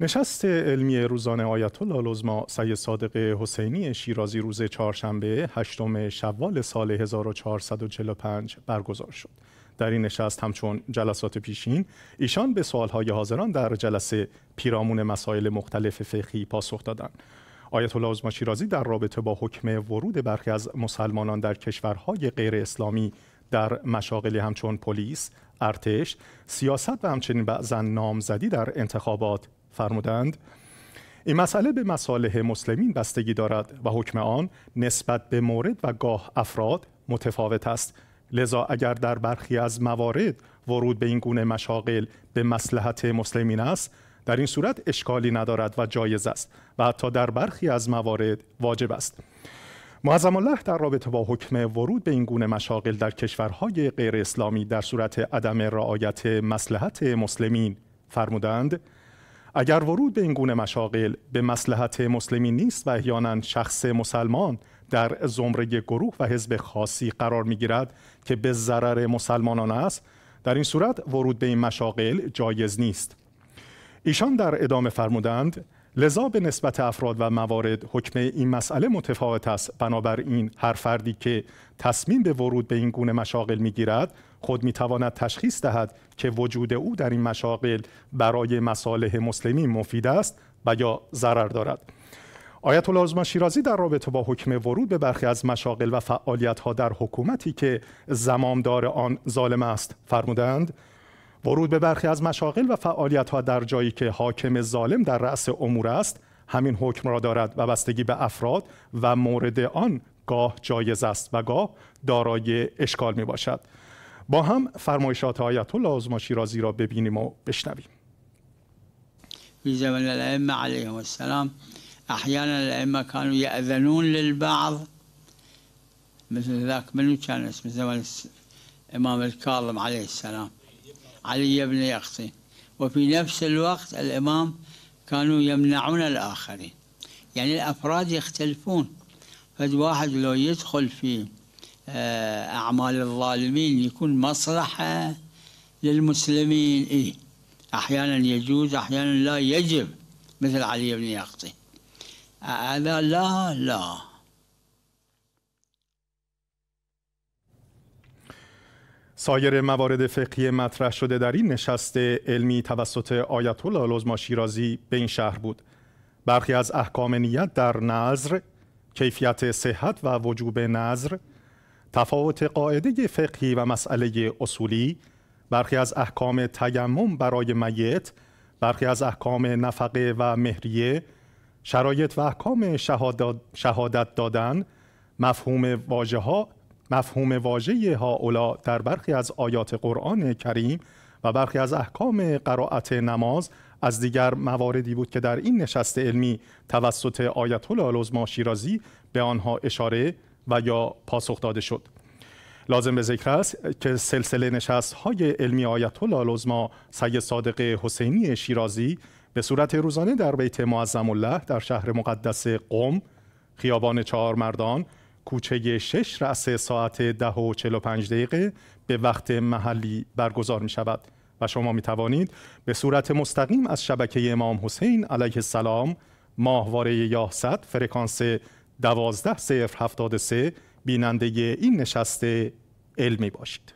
نشست علمی روزانه آیت الله العظما سید صادق حسینی شیرازی روز چهارشنبه هشتم شوال سال 1445 برگزار شد. در این نشست همچون جلسات پیشین ایشان به سوالهای حاضران در جلسه پیرامون مسائل مختلف فقهی پاسخ دادند. آیت الله عظما شیرازی در رابطه با حکم ورود برخی از مسلمانان در کشورهای غیر اسلامی در مشاغلی همچون پلیس، ارتش، سیاست و همچنین بعضا نامزدی در انتخابات فرمودند این مسئله به مصالح مسلمین بستگی دارد و حکم آن نسبت به مورد و گاه افراد متفاوت است لذا اگر در برخی از موارد ورود به این گونه مشاغل به مسلحت مسلمین است در این صورت اشکالی ندارد و جایز است و حتی در برخی از موارد واجب است معظم الله در رابطه با حکم ورود به این گونه مشاغل در کشورهای غیر اسلامی در صورت عدم رعایت مسلحت مسلمین فرمودند اگر ورود به این گونه مشاغل به مسلحت مسلمین نیست و احیانا شخص مسلمان در زمره گروه و حزب خاصی قرار می گیرد که به ضرر مسلمانان است در این صورت ورود به این مشاغل جایز نیست ایشان در ادامه فرمودند لذا به نسبت افراد و موارد حکم این مسئله متفاوت است بنابراین هر فردی که تصمیم به ورود به این گونه مشاغل میگیرد خود میتواند تشخیص دهد که وجود او در این مشاغل برای مصالح مسلمین مفید است و یا ضرر دارد آیت الله شیرازی در رابطه با حکم ورود به برخی از مشاغل و فعالیت ها در حکومتی که زمامدار آن ظالم است فرمودند ورود به برخی از مشاغل و فعالیت ها در جایی که حاکم ظالم در رأس امور است همین حکم را دارد و بستگی به افراد و مورد آن گاه جایز است و گاه دارای اشکال می باشد با هم فرمایشات آیت الله عظما شیرازی را ببینیم و بشنویم في علیه و السلام أحيانا الأئمة كانوا يأذنون للبعض مثل ذاك منو كان اسمه زمن امام الكاظم عليه السلام علي بن يقطي وفي نفس الوقت الإمام كانوا يمنعون الآخرين يعني الأفراد يختلفون فالواحد لو يدخل في آه، أعمال الظالمين يكون مصلحة للمسلمين إيه أحيانا يجوز أحيانا لا يجب مثل علي بن يقطي هذا لا لا سایر موارد فقهی مطرح شده در این نشست علمی توسط آیت الله لزما شیرازی به این شهر بود برخی از احکام نیت در نظر کیفیت صحت و وجوب نظر تفاوت قاعده فقهی و مسئله اصولی برخی از احکام تیمم برای میت برخی از احکام نفقه و مهریه شرایط و احکام شهادت دادن مفهوم واژه ها مفهوم واژه هاولا در برخی از آیات قرآن کریم و برخی از احکام قرائت نماز از دیگر مواردی بود که در این نشست علمی توسط آیت الله شیرازی به آنها اشاره و یا پاسخ داده شد لازم به ذکر است که سلسله نشست های علمی آیت الله العظما سید صادق حسینی شیرازی به صورت روزانه در بیت معظم الله در شهر مقدس قم خیابان چهار مردان کوچه 6 رأس ساعت 10 و دقیقه به وقت محلی برگزار می‌شود و شما می توانید به صورت مستقیم از شبکه امام حسین علیه السلام ماهواره یاهصد فرکانس 12 بیننده این نشست علمی باشید.